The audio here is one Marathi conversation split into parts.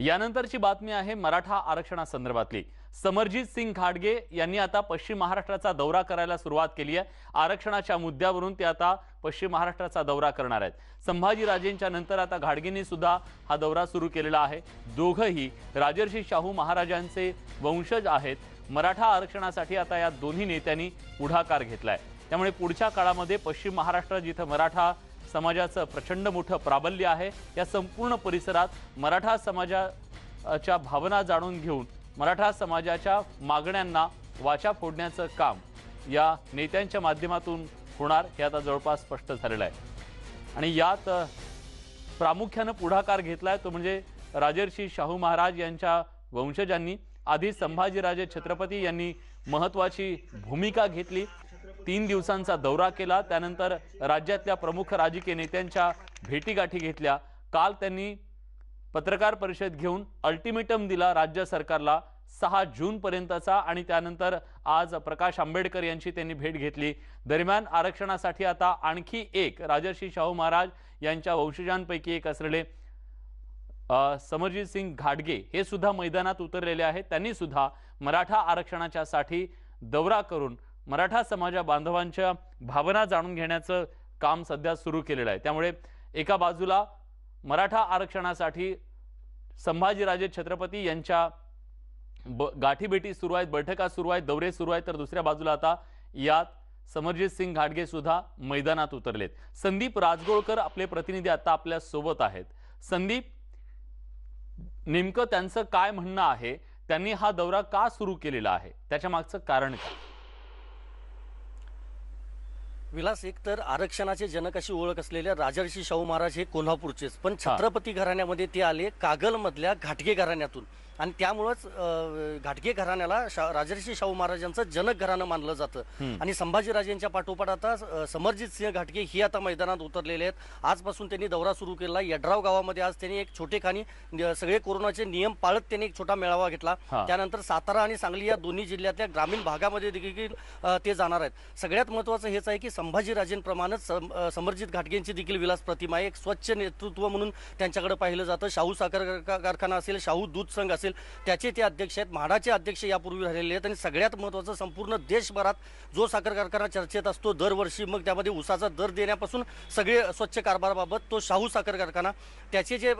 यानंतरची बातमी आहे मराठा आरक्षणासंदर्भातली समरजीत सिंग घाडगे यांनी आता पश्चिम महाराष्ट्राचा दौरा करायला सुरुवात केली आहे आरक्षणाच्या मुद्द्यावरून ते आता पश्चिम महाराष्ट्राचा दौरा करणार आहेत संभाजीराजेंच्या नंतर आता घाडगेंनी सुद्धा हा दौरा सुरू केलेला आहे दोघंही राजर्षी शाहू महाराजांचे वंशज आहेत मराठा आरक्षणासाठी आता या दोन्ही नेत्यांनी पुढाकार आहे त्यामुळे पुढच्या काळामध्ये पश्चिम महाराष्ट्र जिथं मराठा समाजाचं प्रचंड मोठं प्राबल्य आहे या संपूर्ण परिसरात मराठा समाजाच्या भावना जाणून घेऊन मराठा समाजाच्या मागण्यांना वाचा फोडण्याचं काम या नेत्यांच्या माध्यमातून होणार हे आता जवळपास स्पष्ट झालेलं आहे आणि यात प्रामुख्यानं पुढाकार घेतला आहे तो म्हणजे राजर्षी शाहू महाराज यांच्या वंशजांनी आधी संभाजीराजे छत्रपती यांनी महत्त्वाची भूमिका घेतली तीन दिवसांचा दौरा केला त्यानंतर राज्यातल्या प्रमुख राजकीय नेत्यांच्या भेटीगाठी घेतल्या काल त्यांनी पत्रकार परिषद घेऊन अल्टिमेटम दिला राज्य सरकारला सहा जूनपर्यंतचा आणि त्यानंतर आज प्रकाश आंबेडकर यांची त्यांनी भेट घेतली दरम्यान आरक्षणासाठी आता आणखी एक राजर्षी शाहू महाराज यांच्या वंशजांपैकी एक असलेले समरजित सिंग घाटगे हे सुद्धा मैदानात उतरलेले आहेत त्यांनी सुद्धा मराठा आरक्षणाच्यासाठी दौरा करून मराठा समाजा बांधवांच्या भावना जाणून घेण्याचं काम सध्या सुरू केलेलं आहे त्यामुळे एका बाजूला मराठा आरक्षणासाठी संभाजीराजे छत्रपती यांच्या ब गाठीभेटी सुरू आहेत बैठका सुरू आहेत दौरे सुरू आहेत तर दुसऱ्या बाजूला आता यात समरजित सिंग घाटगे सुद्धा मैदानात उतरलेत संदीप राजगोळकर आपले प्रतिनिधी आता आपल्या सोबत आहेत संदीप नेमकं त्यांचं काय म्हणणं आहे त्यांनी हा दौरा का सुरू केलेला आहे त्याच्या मागचं कारण काय विलास एक तर आरक्षणाचे जनक अशी ओळख असलेल्या राजर्षी शाहू महाराज हे कोल्हापूरचेच पण छत्रपती घराण्यामध्ये ते आले कागलमधल्या घाटगे घराण्यातून आणि त्यामुळंच घाटगे घराण्याला राजर्षी शाहू महाराजांचं जनक घराणं मानलं जातं आणि संभाजीराजेंच्या पाठोपाठ आता समरजित सिंह घाटगे हे आता मैदानात उतरलेले आहेत आजपासून त्यांनी दौरा सुरू केला यड्राव गावामध्ये आज त्यांनी एक छोटे सगळे कोरोनाचे नियम पाळत त्यांनी एक छोटा मेळावा घेतला त्यानंतर सातारा आणि सांगली या दोन्ही जिल्ह्यातल्या ग्रामीण भागामध्ये देखील ते जाणार आहेत सगळ्यात महत्वाचं हेच आहे की संभाजीराजेंप्रमाणेच समर्जित घाटगेंची देखील विलास प्रतिमा आहे एक स्वच्छ नेतृत्व म्हणून त्यांच्याकडे पाहिलं जातं शाहू साखर कारखाना असेल शाहू दूध संघ असेल त्याचे ते अध्यक्ष आहेत म्हाडाचे अध्यक्ष यापूर्वी राहिलेले आहेत आणि सगळ्यात महत्त्वाचं संपूर्ण देशभरात जो साखर कारखाना चर्चेत असतो दरवर्षी मग त्यामध्ये उसाचा दर देण्यापासून सगळे स्वच्छ कारभाराबाबत तो शाहू साखर कारखाना त्याचे जे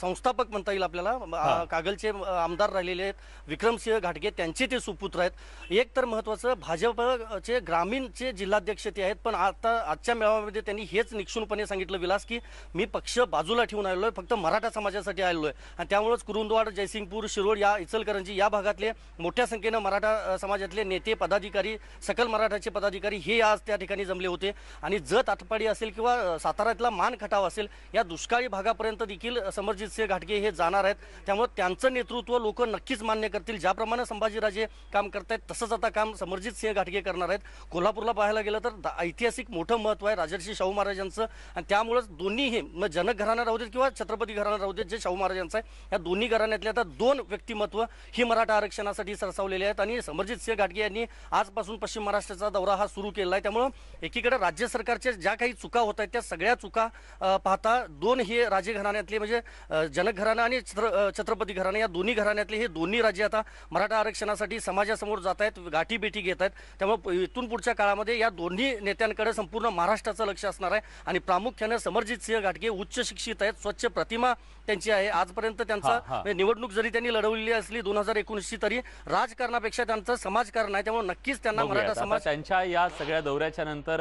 संस्थापक म्हणता येईल आपल्याला कागलचे आमदार राहिलेले आहेत विक्रमसिंह घाटगे त्यांचे ते सुपुत्र आहेत एक तर महत्त्वाचं भाजपचे ग्रामीणचे जिल्हाध्यक्ष ते आहेत आहेत पण आता आजच्या मेळाव्यामध्ये त्यांनी हेच निक्षुणपणे सांगितलं विलास की मी पक्ष बाजूला ठेवून आलेलो आहे फक्त मराठा समाजासाठी आलेलो आहे आणि त्यामुळेच कुरुंदवाड जयसिंगपूर शिरोड या इचलकरंजी या भागातले मोठ्या संख्येनं मराठा समाजातले नेते पदाधिकारी सकल मराठाचे पदाधिकारी हे आज त्या ठिकाणी जमले होते आणि जत आटपाडी असेल किंवा साताऱ्यातला मान खटाव असेल या दुष्काळी भागापर्यंत देखील समरजित सिंह घाटगे हे जाणार आहेत त्यामुळे त्यांचं नेतृत्व लोक नक्कीच मान्य करतील ज्याप्रमाणे संभाजीराजे काम आहेत तसंच आता काम समरजित सिंह घाटगे करणार आहेत कोल्हापूरला पाहायला गेलं तर ऐतिहासिक मोठं महत्त्व आहे राजर्षी शाहू महाराजांचं आणि त्यामुळंच हे मग जनक घराणं राहू देत किंवा छत्रपती घराणं राहू देत जे शाहू महाराजांचं आहे या दोन्ही घराण्यातले आता दोन व्यक्तिमत्व ही मराठा आरक्षणासाठी सरसावलेले आहेत आणि समरजित सिंह घाटगे यांनी आजपासून पश्चिम महाराष्ट्राचा दौरा हा सुरू केला आहे त्यामुळं एकीकडे राज्य सरकारच्या ज्या काही चुका होत आहेत त्या सगळ्या चुका पाहता दोन हे राजे घराण्यातले म्हणजे जनक घराणं आणि छत्रपती घराणं या दोन्ही घराण्यातले हे दोन्ही राजे आता मराठा आरक्षणासाठी समाजासमोर जात आहेत गाठीबेटी घेत आहेत त्यामुळे इथून पुढच्या काळामध्ये या दोन्ही नेत्यांकडे संपूर्ण महाराष्ट्राचं लक्ष असणार आहे आणि प्रामुख्याने समरजित सिंह घाटगे उच्च शिक्षित आहेत स्वच्छ प्रतिमा त्यांची आहे आजपर्यंत त्यांचा म्हणजे निवडणूक जरी त्यांनी लढवलेली असली दोन हजार एकोणीसची तरी राजकारणापेक्षा त्यांचं समाजकारण आहे त्यामुळे नक्कीच त्यांना मराठा समाज त्यांच्या या सगळ्या दौऱ्याच्या नंतर